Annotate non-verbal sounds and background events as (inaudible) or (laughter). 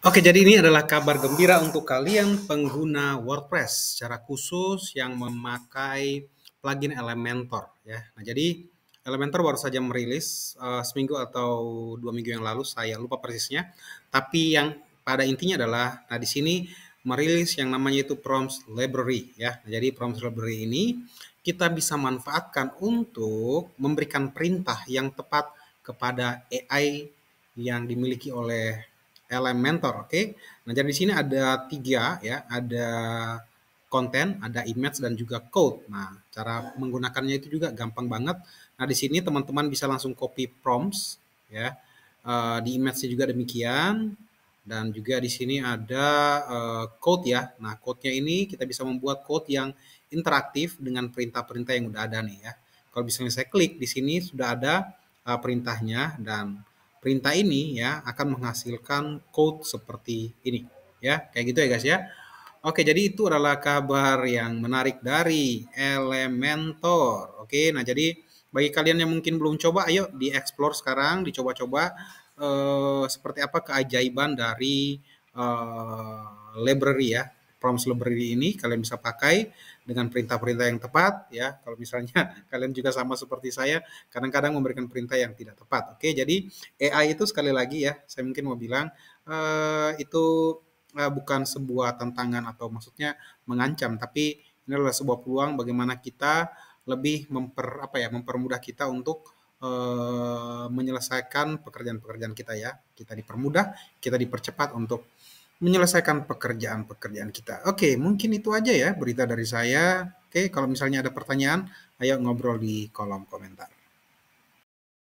Oke, jadi ini adalah kabar gembira untuk kalian pengguna WordPress secara khusus yang memakai plugin Elementor ya. Nah, jadi Elementor baru saja merilis uh, seminggu atau dua minggu yang lalu, saya lupa persisnya. Tapi yang pada intinya adalah, nah di sini merilis yang namanya itu Prompts Library ya. Nah, jadi Prompts Library ini kita bisa manfaatkan untuk memberikan perintah yang tepat kepada AI yang dimiliki oleh Elementor, oke? Okay? Nah, jadi di sini ada tiga ya, ada konten, ada image dan juga code. Nah, cara menggunakannya itu juga gampang banget. Nah, di sini teman-teman bisa langsung copy prompts ya. Uh, di image juga demikian dan juga di sini ada uh, code ya. Nah, code-nya ini kita bisa membuat code yang interaktif dengan perintah-perintah yang udah ada nih ya. Kalau misalnya saya klik di sini sudah ada uh, perintahnya dan perintah ini ya akan menghasilkan code seperti ini ya kayak gitu ya guys ya Oke jadi itu adalah kabar yang menarik dari Elementor Oke nah jadi bagi kalian yang mungkin belum coba ayo di dieksplor sekarang dicoba-coba eh, seperti apa keajaiban dari eh, library ya prompt library ini kalian bisa pakai dengan perintah-perintah yang tepat ya. Kalau misalnya (laughs) kalian juga sama seperti saya, kadang-kadang memberikan perintah yang tidak tepat. Oke, jadi AI itu sekali lagi ya, saya mungkin mau bilang uh, itu uh, bukan sebuah tantangan atau maksudnya mengancam, tapi ini adalah sebuah peluang bagaimana kita lebih memper apa ya, mempermudah kita untuk uh, menyelesaikan pekerjaan-pekerjaan kita ya. Kita dipermudah, kita dipercepat untuk menyelesaikan pekerjaan-pekerjaan kita. Oke, mungkin itu aja ya berita dari saya. Oke, kalau misalnya ada pertanyaan, ayo ngobrol di kolom komentar.